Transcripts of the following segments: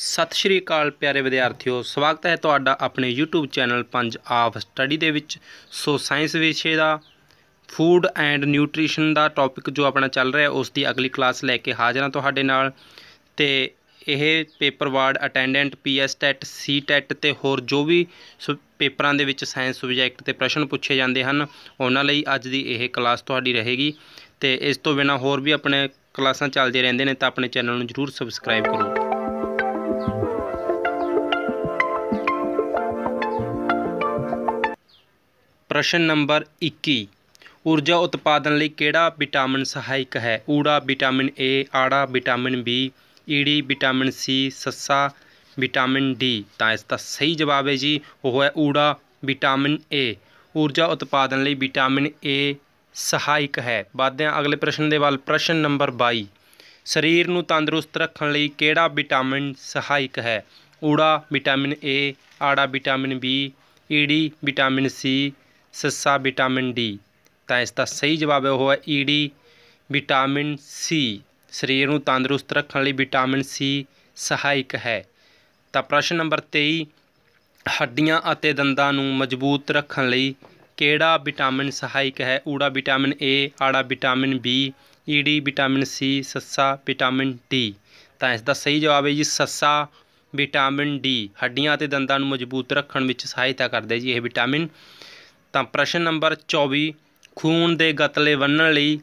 ਸਤਿ ਸ਼੍ਰੀ ਅਕਾਲ ਪਿਆਰੇ ਵਿਦਿਆਰਥੀਓ ਸਵਾਗਤ ਹੈ ਤੁਹਾਡਾ ਆਪਣੇ YouTube ਚੈਨਲ ਪੰਜ ਆਫ ਸਟੱਡੀ ਦੇ ਵਿੱਚ ਸੋ ਸਾਇੰਸ ਵਿਸ਼ੇ ਦਾ ਫੂਡ ਐਂਡ ਨਿਊਟ੍ਰੀਸ਼ਨ ਦਾ ਟੌਪਿਕ ਜੋ ਆਪਣਾ ਚੱਲ ਰਿਹਾ ਉਸ ਦੀ ਅਗਲੀ ਕਲਾਸ ਲੈ ਕੇ ਹਾਜ਼ਰ ਹਾਂ ਤੁਹਾਡੇ ਨਾਲ ਤੇ ਇਹ paper ward attendant PS TET C TET ਤੇ ਹੋਰ ਜੋ ਵੀ ਪੇਪਰਾਂ ਦੇ ਵਿੱਚ ਸਾਇੰਸ ਸਬਜੈਕਟ ਤੇ ਪ੍ਰਸ਼ਨ ਪੁੱਛੇ ਜਾਂਦੇ ਹਨ ਉਹਨਾਂ ਲਈ ਅੱਜ ਦੀ ਇਹ ਕਲਾਸ ਤੁਹਾਡੀ ਰਹੇਗੀ ਤੇ ਇਸ ਤੋਂ ਬਿਨਾ ਹੋਰ ਵੀ ਆਪਣੇ ਕਲਾਸਾਂ ਚੱਲਦੇ ਰਹਿੰਦੇ ਨੇ ਤਾਂ ਆਪਣੇ ਚੈਨਲ ਨੂੰ ਜਰੂਰ ਸਬਸਕ੍ਰਾਈਬ ਕਰੋ ਪ੍ਰਸ਼ਨ ਨੰਬਰ 21 ਊਰਜਾ ਉਤਪਾਦਨ ਲਈ ਕਿਹੜਾ ਵਿਟਾਮਿਨ ਸਹਾਇਕ ਹੈ ਊੜਾ ਵਿਟਾਮਿਨ ਏ ਆੜਾ ਵਿਟਾਮਿਨ ਬੀ ਈੜੀ ਵਿਟਾਮਿਨ ਸੀ ਸੱਸਾ ਵਿਟਾਮਿਨ ਡੀ ਤਾਂ ਇਸ ਦਾ ਸਹੀ ਜਵਾਬ ਹੈ ਜੀ ਉਹ ਹੈ ਊੜਾ ਵਿਟਾਮਿਨ ਏ ਊਰਜਾ ਉਤਪਾਦਨ ਲਈ ਵਿਟਾਮਿਨ ਏ ਸਹਾਇਕ ਹੈ ਵੱਧਦੇ ਅਗਲੇ ਪ੍ਰਸ਼ਨ ਦੇ ਵੱਲ ਪ੍ਰਸ਼ਨ ਨੰਬਰ 22 ਸਰੀਰ ਨੂੰ ਤੰਦਰੁਸਤ ਰੱਖਣ ਲਈ ਕਿਹੜਾ ਵਿਟਾਮਿਨ ਸਹਾਇਕ ਹੈ ਊੜਾ ਵਿਟਾਮਿਨ ਏ ਆੜਾ ਵਿਟਾਮਿਨ ਬੀ ਈੜੀ ਵਿਟਾਮਿਨ ਸੀ ਸਿੱਸਾ ਵਿਟਾਮਿਨ ਡੀ ਤਾਂ ਇਸ ਦਾ ਸਹੀ ਜਵਾਬ ਹੈ ਉਹ ਹੈ ਈਡੀ ਵਿਟਾਮਿਨ ਸੀ ਸਰੀਰ ਨੂੰ ਤੰਦਰੁਸਤ ਰੱਖਣ ਲਈ ਵਿਟਾਮਿਨ ਸੀ ਸਹਾਇਕ ਹੈ ਤਾਂ ਪ੍ਰਸ਼ਨ ਨੰਬਰ 23 ਹੱਡੀਆਂ ਅਤੇ ਦੰਦਾਂ ਨੂੰ ਮਜ਼ਬੂਤ ਰੱਖਣ ਲਈ ਕਿਹੜਾ ਵਿਟਾਮਿਨ ਸਹਾਇਕ ਹੈ ਊੜਾ ਵਿਟਾਮਿਨ ਏ ਆੜਾ ਵਿਟਾਮਿਨ ਬੀ ਈਡੀ ਵਿਟਾਮਿਨ ਸੀ ਸੱਸਾ ਵਿਟਾਮਿਨ ਡੀ ਤਾਂ ਇਸ ਦਾ ਸਹੀ ਜਵਾਬ ਹੈ ਜੀ ਸੱਸਾ ਵਿਟਾਮਿਨ ਡੀ ਹੱਡੀਆਂ ਅਤੇ ਦੰਦਾਂ ਨੂੰ ਮਜ਼ਬੂਤ ਰੱਖਣ ਵਿੱਚ ਸਹਾਇਤਾ ਕਰਦਾ ਹੈ ਜੀ ਇਹ ਵਿਟਾਮਿਨ ਤਾਂ ਪ੍ਰਸ਼ਨ ਨੰਬਰ 24 ਖੂਨ ਦੇ ਗਤਲੇ ਬੰਨਣ ਲਈ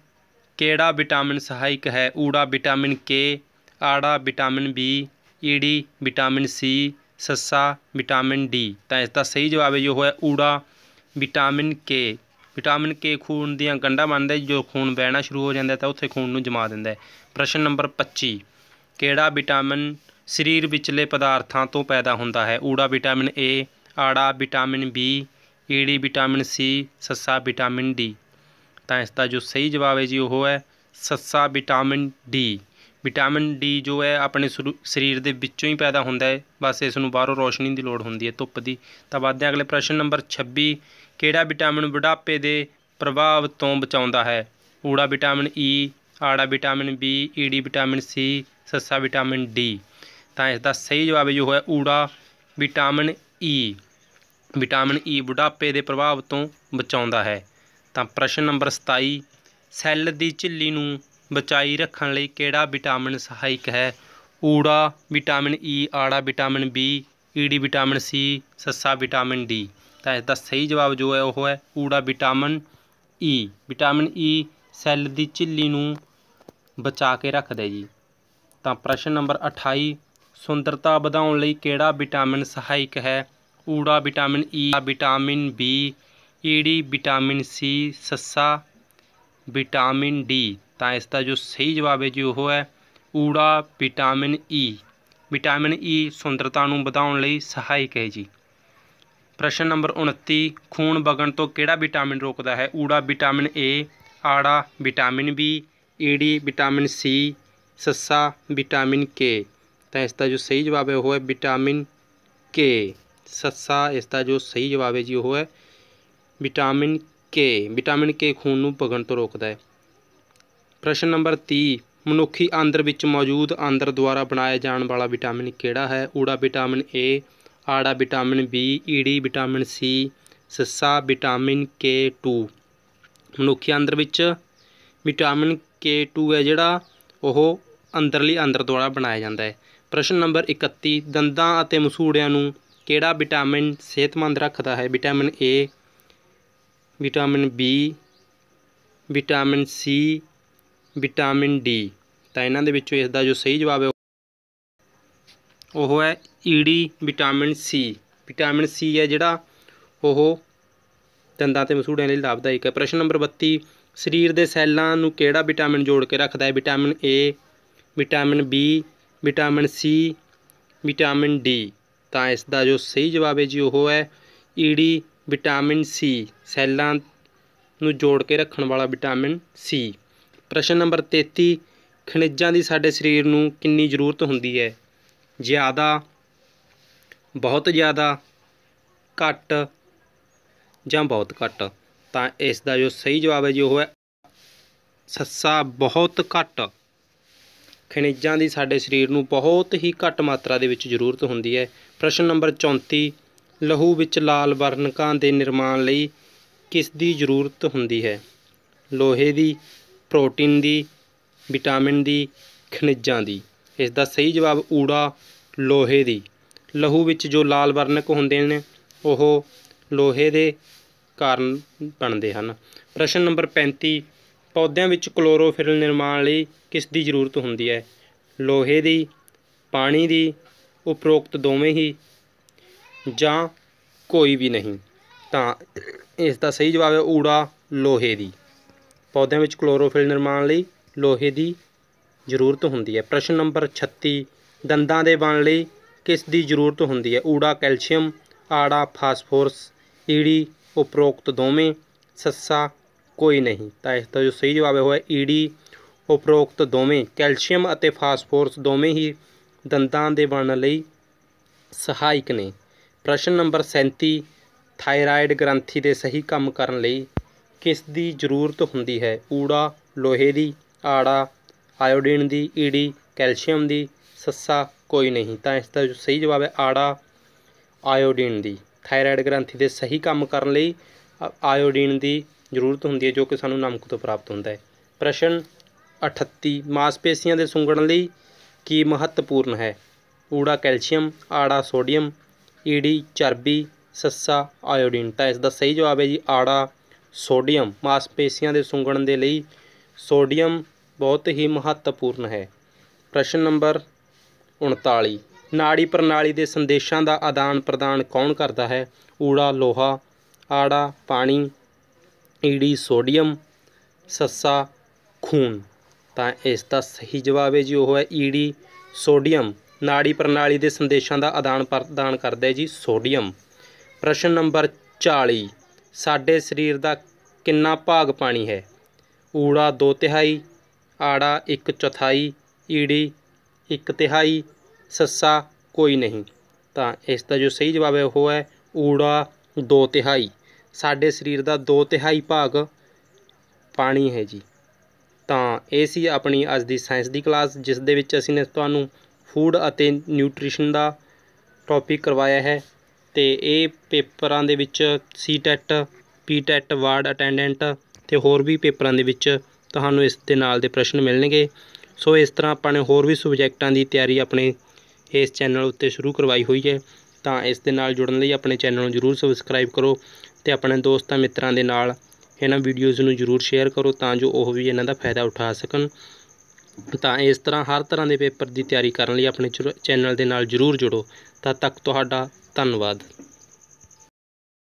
ਕਿਹੜਾ ਵਿਟਾਮਿਨ ਸਹਾਇਕ ਹੈ ਊੜਾ ਵਿਟਾਮਿਨ ਕੇ ਆੜਾ ਵਿਟਾਮਿਨ ਬੀ ਈਡੀ ਵਿਟਾਮਿਨ ਸੀ ਸੱਸਾ ਵਿਟਾਮਿਨ ਡੀ ਤਾਂ ਇਸ ਦਾ ਸਹੀ ਜਵਾਬ ਹੈ ਜੋ ਹੋਇਆ ਊੜਾ ਵਿਟਾਮਿਨ ਕੇ ਵਿਟਾਮਿਨ ਕੇ ਖੂਨ ਦੀਆਂ ਗੰਢਾਂ ਬਣਦੇ ਜੋ ਖੂਨ ਵਹਿਣਾ ਸ਼ੁਰੂ ਹੋ ਜਾਂਦਾ ਤਾਂ ਉੱਥੇ ਖੂਨ ਨੂੰ ਜਮਾ ਦਿੰਦਾ ਹੈ ਪ੍ਰਸ਼ਨ ਨੰਬਰ 25 ਕਿਹੜਾ ਵਿਟਾਮਿਨ ਸਰੀਰ ਵਿਚਲੇ ਪਦਾਰਥਾਂ ਤੋਂ ਪੈਦਾ ਹੁੰਦਾ ਹੈ ਊੜਾ ਵਿਟਾਮਿਨ ਏ ਆੜਾ ਵਿਟਾਮਿਨ ਬੀ ਈ ਵਿਟਾਮਿਨ ਸੀ ਸੱਸਾ ਵਿਟਾਮਿਨ ਡੀ ਤਾਂ ਇਸ ਦਾ ਜੋ ਸਹੀ ਜਵਾਬ ਹੈ ਜੀ ਉਹ ਹੈ ਸੱਸਾ ਵਿਟਾਮਿਨ ਡੀ ਵਿਟਾਮਿਨ ਡੀ ਜੋ ਹੈ ਆਪਣੇ ਸਰੀਰ ਦੇ ਵਿੱਚੋਂ ਹੀ ਪੈਦਾ ਹੁੰਦਾ ਹੈ ਬਸ ਇਸ ਨੂੰ ਬਾਹਰੋਂ ਰੋਸ਼ਨੀ ਦੀ ਲੋੜ ਹੁੰਦੀ ਹੈ ਧੁੱਪ ਦੀ ਤਾਂ ਵੱਧਦੇ ਹਾਂ ਅਗਲੇ ਪ੍ਰਸ਼ਨ ਨੰਬਰ 26 ਕਿਹੜਾ ਵਿਟਾਮਿਨ ਬੁਢਾਪੇ ਦੇ ਪ੍ਰਭਾਵ ਤੋਂ ਬਚਾਉਂਦਾ ਹੈ ਊੜਾ ਵਿਟਾਮਿਨ ਈ ਆੜਾ ਵਿਟਾਮਿਨ ਬੀ ਈਡੀ ਵਿਟਾਮਿਨ ਸੀ ਸੱਸਾ ਵਿਟਾਮਿਨ ਡੀ ਤਾਂ ਇਸ ਦਾ ਸਹੀ ਜਵਾਬ ਜੋ ਹੈ ਊੜਾ vitamin E vitamin E e ਬੁਢਾਪੇ ਦੇ ਪ੍ਰਭਾਵ ਤੋਂ ਬਚਾਉਂਦਾ ਹੈ ਤਾਂ ਪ੍ਰਸ਼ਨ ਨੰਬਰ 27 ਸੈੱਲ ਦੀ ਝਿੱਲੀ ਨੂੰ ਬਚਾਈ ਰੱਖਣ ਲਈ ਕਿਹੜਾ ਵਿਟਾਮਿਨ ਸਹਾਇਕ ਹੈ ਊੜਾ ਵਿਟਾਮਿਨ ਈ e, ਆੜਾ ਵਿਟਾਮਿਨ ਬੀ ਈਡੀ ਵਿਟਾਮਿਨ ਸੀ ਸੱਸਾ ਵਿਟਾਮਿਨ ਡੀ ਤਾਂ ਇਸ ਦਾ ਸਹੀ ਜਵਾਬ ਜੋ ਹੈ ਉਹ ਹੈ ਊੜਾ vitamin E e। Vitamin E cell ਦੀ ਝਿੱਲੀ ਨੂੰ ਬਚਾ ਕੇ ਰੱਖਦਾ ਜੀ ਤਾਂ ਪ੍ਰਸ਼ਨ ਨੰਬਰ 28 ਸੁੰਦਰਤਾ ਵਧਾਉਣ ਲਈ ਕਿਹੜਾ ਵਿਟਾਮਿਨ ਸਹਾਇਕ ਹੈ ऊड़ा विटामिन ई विटामिन बी ईडी विटामिन सी सस्सा विटामिन डी ਤਾਂ ਇਸ ਦਾ ਜੋ ਸਹੀ ਜਵਾਬ ਹੈ ਜੀ ਉਹ ਹੈ ਊੜਾ ਵਿਟਾਮਿਨ ਈ ਵਿਟਾਮਿਨ ਈ ਸੁੰਦਰਤਾ ਨੂੰ ਵਧਾਉਣ ਲਈ ਸਹਾਇਕ ਹੈ ਜੀ ਪ੍ਰਸ਼ਨ ਨੰਬਰ 29 ਖੂਨ ਵਗਣ ਤੋਂ ਕਿਹੜਾ ਵਿਟਾਮਿਨ ਰੋਕਦਾ ਹੈ ਊੜਾ ਵਿਟਾਮਿਨ ਏ ਆੜਾ ਵਿਟਾਮਿਨ ਬੀ ਈੜੀ ਵਿਟਾਮਿਨ ਸੀ ਸੱਸਾ ਵਿਟਾਮਿਨ ਕੇ ਤਾਂ ਇਸ ਦਾ ਜੋ ਸਹੀ ਜਵਾਬ ਹੈ ਉਹ ਹੈ ਵਿਟਾਮਿਨ ਕੇ ਸੱਸਾ ਇਸ ਦਾ ਜੋ ਸਹੀ ਜਵਾਬ ਹੈ ਜੀ ਉਹ ਹੈ ਵਿਟਾਮਿਨ ਕੇ ਵਿਟਾਮਿਨ ਕੇ ਖੂਨ ਨੂੰ ਭਗਣ ਤੋਂ ਰੋਕਦਾ ਹੈ ਪ੍ਰਸ਼ਨ ਨੰਬਰ 30 ਮਨੁੱਖੀ ਅੰਦਰ ਵਿੱਚ ਮੌਜੂਦ ਅੰਦਰ ਦੁਆਰਾ ਬਣਾਇਆ ਜਾਣ ਵਾਲਾ ਵਿਟਾਮਿਨ ਕਿਹੜਾ ਹੈ ਊੜਾ ਵਿਟਾਮਿਨ ਏ ਆੜਾ ਵਿਟਾਮਿਨ ਬੀ ਈੜੀ ਵਿਟਾਮਿਨ ਸੀ ਸੱਸਾ ਵਿਟਾਮਿਨ ਕੇ 2 ਮਨੁੱਖੀ ਅੰਦਰ ਵਿੱਚ ਵਿਟਾਮਿਨ ਕੇ 2 ਹੈ ਜਿਹੜਾ ਉਹ ਅੰਦਰਲੀ ਅੰਦਰ ਦੁਆਰਾ ਬਣਾਇਆ ਜਾਂਦਾ ਹੈ ਪ੍ਰਸ਼ਨ ਨੰਬਰ 31 ਦੰਦਾਂ ਅਤੇ ਮਸੂੜਿਆਂ ਨੂੰ ਕਿਹੜਾ ਵਿਟਾਮਿਨ ਸਿਹਤਮੰਦ ਰੱਖਦਾ ਹੈ vitamin A vitamin B vitamin C vitamin D ਤਾਂ ਇਹਨਾਂ ਦੇ ਵਿੱਚੋਂ ਇਸ ਦਾ ਜੋ ਸਹੀ ਜਵਾਬ ਹੈ ਉਹ ਹੈ ਈਡੀ e vitamin C vitamin C ਹੈ ਜਿਹੜਾ ਉਹ ਦੰਦਾਂ ਤੇ ਮਸੂੜਿਆਂ ਲਈ ਲਾਭਦਾਇਕ ਹੈ ਪ੍ਰਸ਼ਨ ਨੰਬਰ 32 ਸਰੀਰ ਦੇ ਸੈੱਲਾਂ ਨੂੰ ਕਿਹੜਾ ਵਿਟਾਮਿਨ ਜੋੜ ਕੇ ਰੱਖਦਾ ਹੈ vitamin A vitamin B vitamin C vitamin D ਤਾਂ ਇਸ ਦਾ ਜੋ ਸਹੀ ਜਵਾਬ ਹੈ ਜੀ ਉਹ ਹੈ ਈਡੀ ਵਿਟਾਮਿਨ ਸੀ ਸੈੱਲਾਂ ਨੂੰ ਜੋੜ ਕੇ ਰੱਖਣ ਵਾਲਾ ਵਿਟਾਮਿਨ ਸੀ ਪ੍ਰਸ਼ਨ ਨੰਬਰ 33 ਖਣਿਜਾਂ ਦੀ ਸਾਡੇ ਸਰੀਰ ਨੂੰ ਕਿੰਨੀ ਜ਼ਰੂਰਤ ਹੁੰਦੀ ਹੈ ਜ਼ਿਆਦਾ ਬਹੁਤ ਜ਼ਿਆਦਾ ਘੱਟ ਜਾਂ ਬਹੁਤ ਘੱਟ ਤਾਂ ਇਸ ਦਾ ਜੋ ਸਹੀ ਜਵਾਬ ਹੈ ਜੀ ਉਹ ਹੈ ਸੱਸਾ ਬਹੁਤ ਘੱਟ ਖਣਿਜਾਂ ਦੀ ਸਾਡੇ ਸਰੀਰ ਨੂੰ ਬਹੁਤ ਹੀ ਘੱਟ ਮਾਤਰਾ ਦੇ ਵਿੱਚ ਜ਼ਰੂਰਤ ਹੁੰਦੀ ਹੈ ਪ੍ਰਸ਼ਨ ਨੰਬਰ 34 ਲਹੂ ਵਿੱਚ ਲਾਲ ਵਰਣਕਾਂ ਦੇ ਨਿਰਮਾਣ ਲਈ ਕਿਸ ਦੀ ਜ਼ਰੂਰਤ ਹੁੰਦੀ ਹੈ ਲੋਹੇ ਦੀ ਪ੍ਰੋਟੀਨ ਦੀ ਵਿਟਾਮਿਨ ਦੀ ਖਣਿਜਾਂ ਦੀ ਇਸ ਦਾ ਸਹੀ ਜਵਾਬ ਊੜਾ ਲੋਹੇ ਦੀ ਲਹੂ ਵਿੱਚ ਜੋ ਲਾਲ ਵਰਣਕ ਹੁੰਦੇ ਨੇ ਉਹ ਲੋਹੇ ਦੇ ਕਾਰਨ ਬਣਦੇ ਹਨ ਪ੍ਰਸ਼ਨ ਨੰਬਰ 35 ਪੌਦਿਆਂ ਵਿੱਚ ਕਲੋਰੋਫਿਲ ਨਿਰਮਾਣ ਲਈ ਕਿਸ ਦੀ ਜ਼ਰੂਰਤ ਹੁੰਦੀ ਹੈ ਲੋਹੇ ਦੀ ਪਾਣੀ ਦੀ ਉਪਰੋਕਤ ਦੋਵੇਂ ਹੀ ਜਾਂ ਕੋਈ ਵੀ ਨਹੀਂ ਤਾਂ ਇਸ ਦਾ ਸਹੀ ਜਵਾਬ ਹੈ ਊੜਾ ਲੋਹੇ ਦੀ ਪੌਦਿਆਂ ਵਿੱਚ ਕਲੋਰੋਫਿਲ ਨਿਰਮਾਣ ਲਈ ਲੋਹੇ ਦੀ ਜ਼ਰੂਰਤ ਹੁੰਦੀ ਹੈ ਪ੍ਰਸ਼ਨ ਨੰਬਰ 36 ਦੰਦਾਂ ਦੇ ਬਣ ਲਈ ਕਿਸ ਦੀ ਜ਼ਰੂਰਤ ਹੁੰਦੀ ਹੈ ਊੜਾ ਕੈਲਸ਼ੀਅਮ ਆੜਾ ਫਾਸਫੋਰਸ ਈੜੀ ਉਪਰੋਕਤ ਦੋਵੇਂ ਸੱਸਾ ਕੋਈ ਨਹੀਂ ਤਾਂ ਇਸ ਦਾ ਜੋ ਸਹੀ ਜਵਾਬ ਹੈ ਈਡੀ e ਉਪਰੋਕਤ ਦੋਵੇਂ ਕੈਲਸ਼ੀਅਮ ਅਤੇ ਫਾਸਫੋਰਸ ਦੋਵੇਂ ਹੀ ਦੰਦਾਂ ਦੇ ਬਣਨ ਲਈ ਸਹਾਇਕ ਨੇ ਪ੍ਰਸ਼ਨ ਨੰਬਰ 37 ਥਾਇਰਾਇਡ ਗ੍ਰੰਥੀ ਦੇ ਸਹੀ ਕੰਮ ਕਰਨ ਲਈ ਕਿਸ ਦੀ ਜ਼ਰੂਰਤ ਹੁੰਦੀ ਹੈ ਊੜਾ ਲੋਹੇ ਦੀ ਆੜਾ ਆਇਓਡੀਨ ਦੀ ਈਡੀ e ਕੈਲਸ਼ੀਅਮ ਦੀ ਸੱਸਾ ਕੋਈ ਨਹੀਂ ਤਾਂ ਇਸ ਦਾ ਜੋ ਸਹੀ ਜਵਾਬ ਹੈ ਆੜਾ ਆਇਓਡੀਨ ਦੀ ਥਾਇਰਾਇਡ ਗ੍ਰੰਥੀ ਦੇ ਸਹੀ ਕੰਮ ਕਰਨ ਲਈ ਆਇਓਡੀਨ ਦੀ ਜ਼ਰੂਰਤ ਹੁੰਦੀ ਹੈ ਜੋ ਕਿ ਸਾਨੂੰ ਨਮਕ ਤੋਂ ਪ੍ਰਾਪਤ ਹੁੰਦਾ ਹੈ ਪ੍ਰਸ਼ਨ 38 ਮਾਸਪੇਸ਼ੀਆਂ ਦੇ ਸੁੰਗੜਨ ਲਈ ਕੀ ਮਹੱਤਵਪੂਰਨ ਹੈ ਊੜਾ ਕੈਲਸ਼ੀਅਮ ਆੜਾ ਸੋਡੀਅਮ ਈੜੀ ਚਰਬੀ ਸੱਸਾ ਆਇਓਡੀਨ ਤਾਂ ਇਸ ਦਾ ਸਹੀ ਜਵਾਬ ਹੈ ਜੀ ਆੜਾ ਸੋਡੀਅਮ ਮਾਸਪੇਸ਼ੀਆਂ ਦੇ ਸੁੰਗੜਨ ਦੇ ਲਈ ਸੋਡੀਅਮ ਬਹੁਤ ਹੀ ਮਹੱਤਵਪੂਰਨ ਹੈ ਪ੍ਰਸ਼ਨ ਨੰਬਰ 39 ਨਾੜੀ ਪ੍ਰਣਾਲੀ ਦੇ ਸੰਦੇਸ਼ਾਂ ਦਾ ਆਦਾਨ ਪ੍ਰਦਾਨ ਕੌਣ ਕਰਦਾ ਹੈ ਊੜਾ ਲੋਹਾ ਆੜਾ ਪਾਣੀ ਈੜੀ ਸੋਡੀਅਮ ਸੱਸਾ ਖੂਨ ਤਾਂ ਇਸ ਦਾ ਸਹੀ ਜਵਾਬ ਹੈ ਜੀ ਉਹ ਹੈ ਈੜੀ ਸੋਡੀਅਮ ਨਾੜੀ ਪ੍ਰਣਾਲੀ ਦੇ ਸੰਦੇਸ਼ਾਂ ਦਾ ਆਦਾਨ ਪ੍ਰਦਾਨ ਕਰਦਾ ਹੈ ਜੀ ਸੋਡੀਅਮ ਪ੍ਰਸ਼ਨ ਨੰਬਰ 40 ਸਾਡੇ ਸਰੀਰ ਦਾ ਕਿੰਨਾ ਭਾਗ ਪਾਣੀ ਹੈ ਊੜਾ 2 ਤਿਹਾਈ ਆੜਾ 1 ਚੌਥਾਈ ਈੜੀ 1 ਤਿਹਾਈ ਸੱਸਾ ਕੋਈ ਨਹੀਂ ਤਾਂ ਇਸ ਦਾ ਜੋ ਸਹੀ ਜਵਾਬ ਹੈ ਉਹ ਹੈ ਊੜਾ 2 ਤਿਹਾਈ ਸਾਡੇ ਸਰੀਰ ਦਾ 2 ਤਿਹਾਈ ਭਾਗ ਪਾਣੀ ਹੈ ਜੀ ਤਾਂ ਇਹ ਸੀ ਆਪਣੀ ਅੱਜ ਦੀ ਸਾਇੰਸ ਦੀ ਕਲਾਸ ਜਿਸ ਦੇ ਵਿੱਚ ਅਸੀਂ ਨੇ ਤੁਹਾਨੂੰ ਫੂਡ ਅਤੇ ਨਿਊਟ੍ਰੀਸ਼ਨ ਦਾ ਟੌਪਿਕ ਕਰਵਾਇਆ ਹੈ ਤੇ ਇਹ ਪੇਪਰਾਂ ਦੇ ਵਿੱਚ C TET P TET ward attendant ਤੇ ਹੋਰ ਵੀ ਪੇਪਰਾਂ ਦੇ ਵਿੱਚ ਤੁਹਾਨੂੰ ਇਸ ਦੇ ਨਾਲ ਦੇ ਪ੍ਰਸ਼ਨ ਮਿਲਣਗੇ ਸੋ ਇਸ ਤਰ੍ਹਾਂ ਆਪਾਂ ਨੇ ਹੋਰ ਵੀ ਸਬਜੈਕਟਾਂ ਦੀ ਤਿਆਰੀ ਆਪਣੇ ਇਸ ਚੈਨਲ ਉੱਤੇ ਸ਼ੁਰੂ ਕਰਵਾਈ ਹੋਈ ਹੈ ਤਾਂ ਇਸ ਦੇ ਨਾਲ ਜੁੜਨ ਲਈ ਆਪਣੇ ਚੈਨਲ ਨੂੰ ਜਰੂਰ ਸਬਸਕ੍ਰਾਈਬ ਕਰੋ ਤੇ ਆਪਣੇ ਦੋਸਤਾਂ ਮਿੱਤਰਾਂ ਦੇ ਨਾਲ ਇਹਨਾਂ ਵੀਡੀਓਜ਼ ਨੂੰ ਜ਼ਰੂਰ ਸ਼ੇਅਰ ਕਰੋ ਤਾਂ ਜੋ ਉਹ ਵੀ ਇਹਨਾਂ ਦਾ ਫਾਇਦਾ ਉਠਾ ਸਕਣ ਤਾਂ ਇਸ ਤਰ੍ਹਾਂ ਹਰ ਤਰ੍ਹਾਂ ਦੇ ਪੇਪਰ ਦੀ ਤਿਆਰੀ ਕਰਨ ਲਈ ਆਪਣੇ ਚੈਨਲ ਦੇ ਨਾਲ ਜ਼ਰੂਰ ਜੁੜੋ ਤਦ ਤੱਕ ਤੁਹਾਡਾ ਧੰਨਵਾਦ